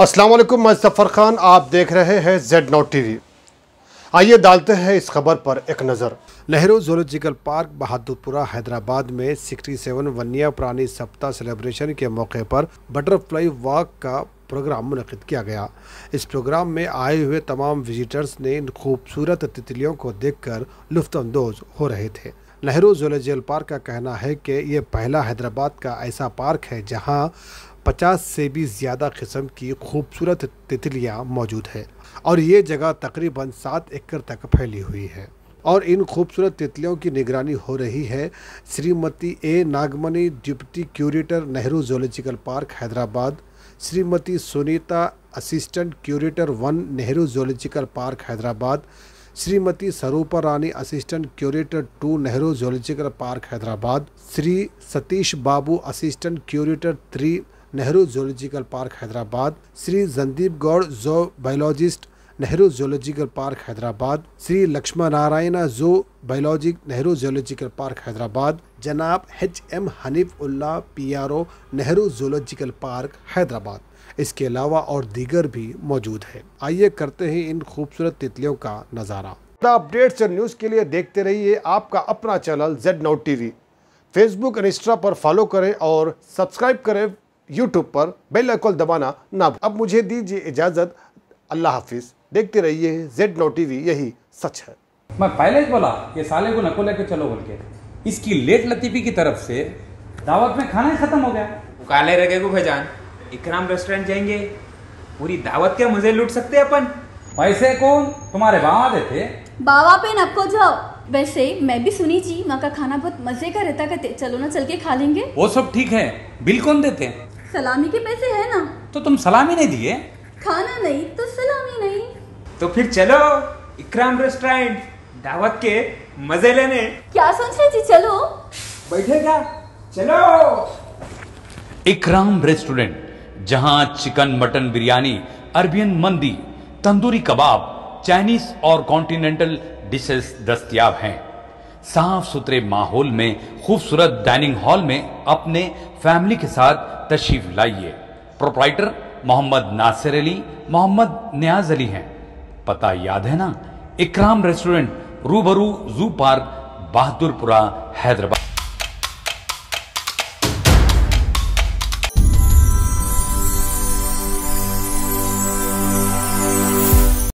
असलम मैं जफ़र ख़ान आप देख रहे हैं जेड नोट टी आइए डालते हैं इस खबर पर एक नज़र नेहरू जोलॉजिकल पार्क बहादुरपुरा हैदराबाद में 67 सेवन वन्य पुरानी सप्ताह सेलिब्रेशन के मौके पर बटरफ्लाई वॉक का प्रोग्राम मुनद किया गया इस प्रोग्राम में आए हुए तमाम विजिटर्स ने इन खूबसूरत तितलियों को देखकर लुफ्तानंदोज़ हो रहे थे नेहरू जोलॉजिकल पार्क का कहना है कि ये पहला हैदराबाद का ऐसा पार्क है जहां 50 से भी ज़्यादा किस्म की खूबसूरत तितलियां मौजूद है और ये जगह तकरीबन सात एकड़ तक फैली हुई है और इन खूबसूरत तितलियों की निगरानी हो रही है Shrimati A Nagamani deputy curator Nehru zoological park Hyderabad Shrimati Sunita assistant curator one Nehru zoological park Hyderabad Shrimati Sarupa Rani assistant curator two Nehru zoological park Hyderabad Shri Satish Babu assistant curator three Nehru zoological park Hyderabad Shri Sandeep Goud zoo biologist Nehru zoological park Hyderabad Shri Lakshman Narayan zoo biologist Nehru zoological park Hyderabad जनाब H M Hanif Ulla P R O Nehru zoological park Hyderabad इसके अलावा और दीगर भी मौजूद है आइए करते हैं इन खूबसूरत तितलियों का नज़ारा अपडेट्स और न्यूज़ के लिए देखते रहिए आपका अपना channel Z now TV Facebook और इंस्टा पर फॉलो करें और सब्सक्राइब करें यूट्यूब पर बेल आइकॉन दबाना ना अब मुझे दीजिए इजाज़त अल्लाह हाफिज़ देखते रहिए जेड नो टीवी यही सच है मैं पहले ही बोला ये साले को नको लेके चलो बोल के इसकी लेट लतीफी की तरफ से दावत में खाना ही खत्म हो गया काले रगे को खजान इकराम रेस्टोरेंट जाएंगे पूरी दावत के मजे लूट सकते हैं अपन पैसे कौन तुम्हारे बाबा देते बाबा पे नको जाओ वैसे मैं भी सुनी जी माँ का खाना बहुत मजे का रहता कहते चलो ना चल के खा लेंगे वो सब ठीक है बिल कौन देते सलामी के पैसे है ना तो तुम सलामी नहीं दिए खाना नहीं तो सलामी नहीं तो फिर चलो इकराम रेस्टोरेंट दावत के मजे लेने क्या सोच रहे जी चलो क्या चलो इकराम रेस्टोरेंट जहां chicken mutton biryani Arabian mandi tandoori kebab Chinese और कॉन्टिनेंटल डिशेस दस्तियाब हैं साफ सुथरे माहौल में खूबसूरत डाइनिंग हॉल में अपने फैमिली के साथ तशरीफ लाइए प्रोप्राइटर मोहम्मद नासिर अली मोहम्मद न्याज अली हैं पता याद है ना इकराम रेस्टोरेंट रूबरू जू पार्क बहादुरपुरा हैदराबाद